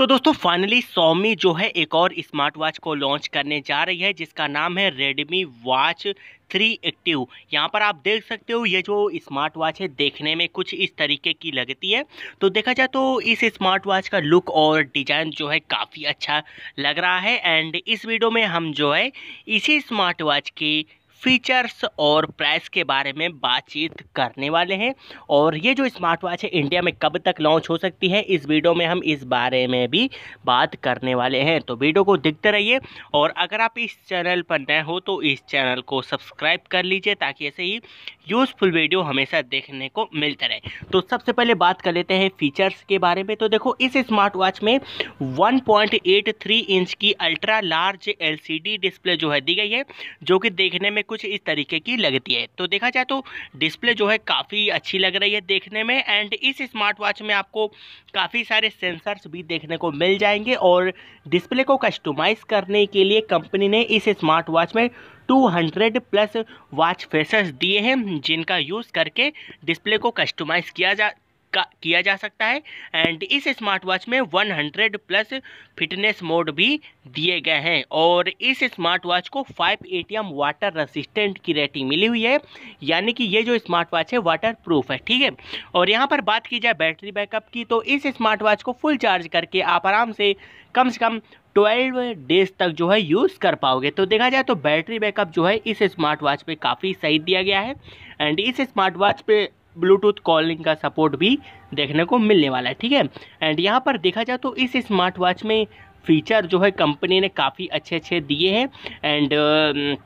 तो दोस्तों फाइनली सौमी जो है एक और स्मार्ट वॉच को लॉन्च करने जा रही है जिसका नाम है रेडमी वॉच थ्री एक्टिव यहाँ पर आप देख सकते हो ये जो स्मार्ट वॉच है देखने में कुछ इस तरीके की लगती है तो देखा जाए तो इस स्मार्ट वॉच का लुक और डिज़ाइन जो है काफ़ी अच्छा लग रहा है एंड इस वीडियो में हम जो है इसी स्मार्ट वॉच की फीचर्स और प्राइस के बारे में बातचीत करने वाले हैं और ये जो स्मार्ट वॉच है इंडिया में कब तक लॉन्च हो सकती है इस वीडियो में हम इस बारे में भी बात करने वाले हैं तो वीडियो को देखते रहिए और अगर आप इस चैनल पर नए हो तो इस चैनल को सब्सक्राइब कर लीजिए ताकि ऐसे ही यूज़फुल वीडियो हमेशा देखने को मिलता रहे तो सबसे पहले बात कर लेते हैं फीचर्स के बारे में तो देखो इस स्मार्ट वॉच में 1.83 इंच की अल्ट्रा लार्ज एलसीडी डिस्प्ले जो है दी गई है जो कि देखने में कुछ इस तरीके की लगती है तो देखा जाए तो डिस्प्ले जो है काफ़ी अच्छी लग रही है देखने में एंड इस स्मार्ट वॉच में आपको काफ़ी सारे सेंसर्स भी देखने को मिल जाएंगे और डिस्प्ले को कस्टमाइज़ करने के लिए कंपनी ने इस स्मार्ट वॉच में 200 प्लस वॉच फेसेस दिए हैं जिनका यूज़ करके डिस्प्ले को कस्टमाइज़ किया जा का किया जा सकता है एंड इस स्मार्ट वॉच में 100 प्लस फिटनेस मोड भी दिए गए हैं और इस स्मार्ट वॉच को 5 एटीएम वाटर रेसिस्टेंट की रेटिंग मिली हुई है यानी कि ये जो स्मार्ट वॉच है वाटर प्रूफ है ठीक है और यहाँ पर बात की जाए बैटरी बैकअप की तो इस स्मार्ट वॉच को फुल चार्ज करके आप आराम से कम से कम ट्वेल्व डेज तक जो है यूज़ कर पाओगे तो देखा जाए तो बैटरी बैकअप जो है इस स्मार्ट वॉच पे काफ़ी सही दिया गया है एंड इस स्मार्ट वॉच पे ब्लूटूथ कॉलिंग का सपोर्ट भी देखने को मिलने वाला है ठीक है एंड यहाँ पर देखा जाए तो इस स्मार्ट वॉच में फीचर जो है कंपनी ने काफ़ी अच्छे अच्छे दिए हैं एंड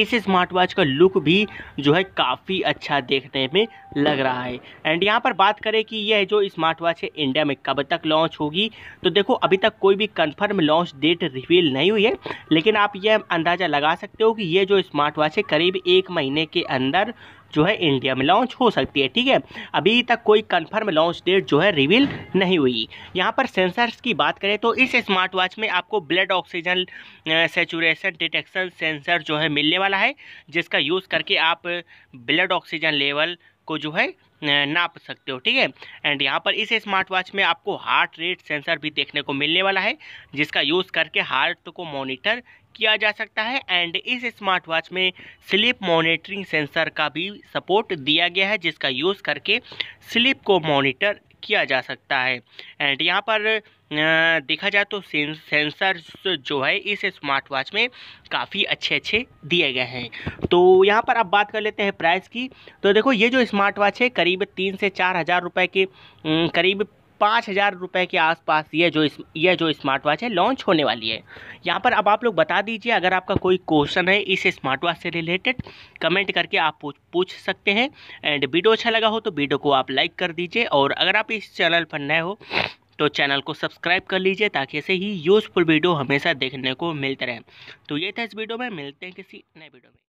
इस स्मार्ट वॉच का लुक भी जो है काफ़ी अच्छा देखने में लग रहा है एंड यहाँ पर बात करें कि यह जो स्मार्ट वॉच है इंडिया में कब तक लॉन्च होगी तो देखो अभी तक कोई भी कंफर्म लॉन्च डेट रिवील नहीं हुई है लेकिन आप यह अंदाज़ा लगा सकते हो कि यह जो स्मार्ट वॉच है करीब एक महीने के अंदर जो है इंडिया में लॉन्च हो सकती है ठीक है अभी तक कोई कन्फर्म लॉन्च डेट जो है रिवील नहीं हुई यहाँ पर सेंसर्स की बात करें तो इस स्मार्ट वॉच में आपको blood oxygen saturation detection sensor जो है मिलने वाला है जिसका यूज़ करके आप ब्लड ऑक्सीजन लेवल को जो है नाप सकते हो ठीक है एंड यहाँ पर इस स्मार्ट वॉच में आपको हार्ट रेट सेंसर भी देखने को मिलने वाला है जिसका यूज़ करके हार्ट को मॉनिटर किया जा सकता है एंड इस स्मार्ट वॉच में स्लिप मॉनिटरिंग सेंसर का भी सपोर्ट दिया गया है जिसका यूज़ करके स्लिप को मॉनिटर किया जा सकता है एंड यहाँ पर देखा जाए तो सेंसर जो है इस स्मार्ट वॉच में काफ़ी अच्छे अच्छे दिए गए हैं तो यहाँ पर अब बात कर लेते हैं प्राइस की तो देखो ये जो स्मार्ट वॉच है करीब तीन से चार हज़ार रुपये के करीब पाँच हज़ार रुपये के आसपास ये जो इस ये जो स्मार्ट वॉच है लॉन्च होने वाली है यहाँ पर अब आप लोग बता दीजिए अगर आपका कोई क्वेश्चन है इस स्मार्ट वॉच से रिलेटेड कमेंट करके आप पूछ पूछ सकते हैं एंड वीडियो अच्छा लगा हो तो वीडियो को आप लाइक कर दीजिए और अगर आप इस चैनल पर नए हो तो चैनल को सब्सक्राइब कर लीजिए ताकि ऐसे ही यूज़फुल वीडियो हमेशा देखने को मिलते रहें तो ये था इस वीडियो में मिलते हैं किसी नए वीडियो में